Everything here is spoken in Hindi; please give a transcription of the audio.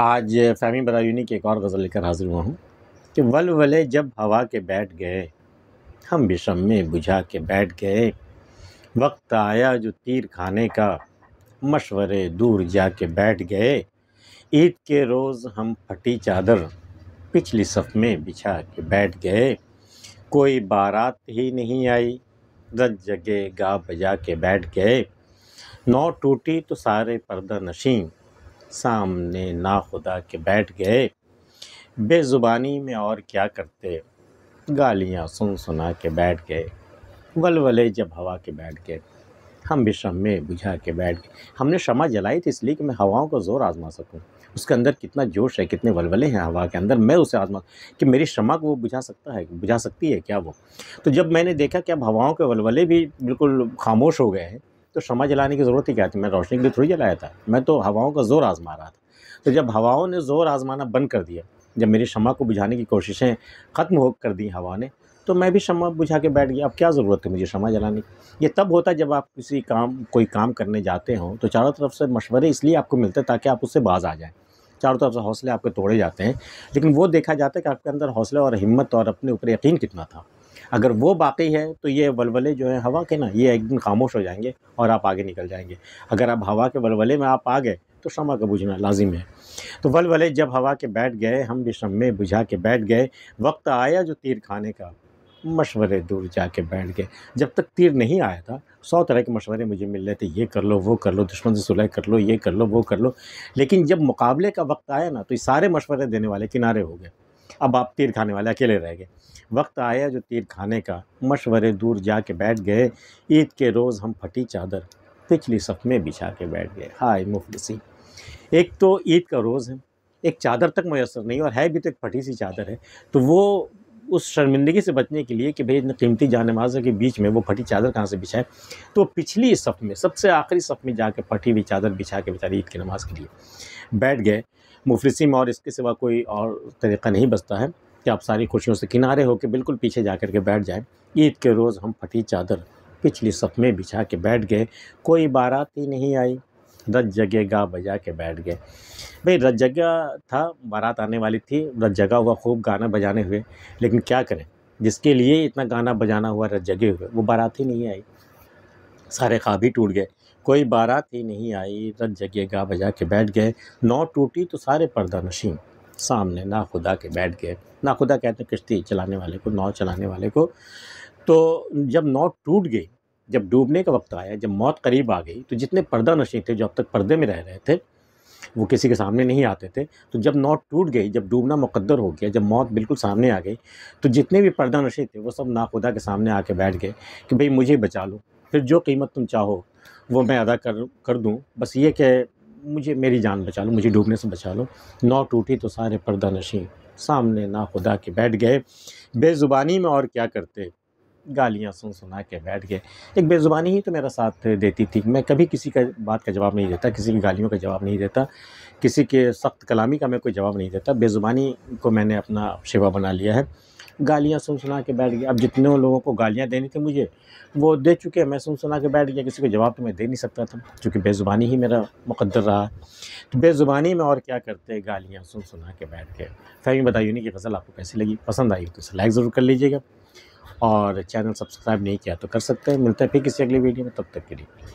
आज फैमी बदायूनी की एक और गज़ल लेकर हाज़िर हुआ हूँ कि वल वले जब हवा के बैठ गए हम विषम में बुझा के बैठ गए वक्त आया जो तीर खाने का मशवरे दूर जा के बैठ गए ईद के रोज़ हम फटी चादर पिछली सफ़ में बिछा के बैठ गए कोई बारात ही नहीं आई दस जगह गा बजा के बैठ गए नौ टूटी तो सारे पर्दा नशीं सामने नाखुदा के बैठ गए बेज़ुबानी में और क्या करते गालियाँ सुन सुना के बैठ गए वलवले जब हवा के बैठ गए हम भी शमे बुझा के बैठ गए हमने शमा जलाई थी इसलिए कि मैं हवाओं का ज़ोर आजमा सकूँ उसके अंदर कितना जोश है कितने वलवले हैं हवा के अंदर मैं उसे आजमा कि मेरी शमा को वो बुझा सकता है बुझा सकती है क्या वो तो जब मैंने देखा कि अब हवाओं के वलवले भी बिल्कुल खामोश हो गए हैं तो शमा जलाने की ज़रूरत ही क्या थी मैं रोशनी के लिए थोड़ी जलाया था मैं तो हवाओं का ज़ोर आजमा रहा था तो जब हवाओं ने ज़ोर आजमाना बंद कर दिया जब मेरी शमा को बुझाने की कोशिशें ख़त्म हो कर दी हवा ने तो मैं भी शमा बुझा के बैठ गया अब क्या ज़रूरत है मुझे शमा जलाने की ये तब होता है जब आप किसी काम कोई काम करने जाते हो तो चारों तरफ से मशवरे इसलिए आपको मिलते हैं ताकि आप उससे बाज आ जाएँ चारों तरफ से हौसले आपके तोड़े जाते हैं लेकिन वो देखा जाता है कि आपके अंदर हौसला और हिम्मत और अपने ऊपर यकीन कितना था अगर वो बाकी है तो ये बलबले जो है हवा के ना ये एक दिन खामोश हो जाएंगे और आप आगे निकल जाएंगे अगर आप हवा के बलबले में आप आ गए तो शमा का बुझना लाजिम है तो बलबले जब हवा के बैठ गए हम भी में बुझा के बैठ गए वक्त आया जो तीर खाने का मशवरे दूर जाके बैठ गए जब तक तीर नहीं आया था सौ तरह के मशवरे मुझे मिल रहे थे ये कर लो वो कर लो दुश्मन से सुलह कर लो ये कर लो वो कर लो लेकिन जब मुकाबले का वक्त आया ना तो ये सारे मशवरे देने वाले किनारे हो गए अब आप तीर खाने वाले अकेले रह गए वक्त आया जो तीर खाने का मशवरे दूर जा के बैठ गए ईद के रोज़ हम फटी चादर पिछली सफ में बिछा के बैठ गए हाय मुफलसी एक तो ईद का रोज़ है एक चादर तक मैसर नहीं और है भी तो एक फटी सी चादर है तो वो उस शर्मिंदगी से बचने के लिए कि भाई इतने कीमती नमाजों के बीच में वो फटी चादर कहाँ से बिछाएं तो पिछली सफ़ में सबसे आखिरी सफ़ में जाके फटी हुई चादर बिछा के बेचारी ईद की नमाज़ के लिए बैठ गए मुफलसी में और इसके सिवा कोई और तरीका नहीं बचता है कि आप सारी खुशियों से किनारे होकर बिल्कुल पीछे जा कर के बैठ जाएँ ईद के रोज़ हम फटी चादर पिछली सफ में बिछा के बैठ गए कोई बारात ही नहीं आई रज गा बजा के बैठ गए भाई रज जगह था बारात आने वाली थी रज जगह हुआ खूब गाना बजाने हुए लेकिन क्या करें जिसके लिए इतना गाना बजाना हुआ रज जगे हुए वो बारात ही नहीं आई सारे ख्वाब ही टूट गए कोई बारात ही नहीं आई रत गा बजा के बैठ गए नौ टूटी तो सारे पर्दा नशीन सामने ना खुदा के बैठ गए ना खुदा कहते किश्ती चलाने वाले को नाव चलाने वाले को तो जब नाव टूट गई जब डूबने का वक्त आया जब मौत करीब आ गई तो जितने पर्दा नशीन थे जो अब तक पर्दे में रह रहे थे वो किसी के सामने नहीं आते थे तो जब नाव टूट गई जब डूबना मुकद्दर हो गया जब मौत बिल्कुल सामने आ गई तो जितने भी पर्दा नशे थे वो सब ना खुदा के सामने आके बैठ गए कि भाई मुझे बचा लो फिर जो कीमत तुम चाहो वो मैं अदा कर कर दूँ बस ये कि मुझे मेरी जान बचा लो मुझे डूबने से बचा लो नौ टूटी तो सारे पर्दा नशी सामने ना खुदा के बैठ गए बेज़ुबानी में और क्या करते गालियाँ सुन सुना के बैठ गए एक बेज़ुबानी ही तो मेरा साथ देती थी मैं कभी किसी का बात का जवाब नहीं देता किसी की गालियों का जवाब नहीं देता किसी के सख्त कलामी का मैं कोई जवाब नहीं देता बेज़ुबानी को मैंने अपना शेवा बना लिया है गालियाँ सुन सुना के बैठ गया अब जितने लोगों को गालियाँ देनी थी मुझे वो दे चुके हैं मैं सुन सुना के बैठ गया किसी को जवाब तो मैं दे नहीं सकता था क्योंकि बेज़ुबानी ही मेरा मुकद्र रहा तो बेज़ुबानी में और क्या करते हैं गालियाँ सुन सुना के बैठ के फहमी बताइए नहीं कि फ़सल आपको कैसी लगी पसंद आई तो इसे लाइक ज़रूर कर लीजिएगा और चैनल सब्सक्राइब नहीं किया तो कर सकते हैं मिलते हैं फिर किसी अगली वीडियो में तब तक के लिए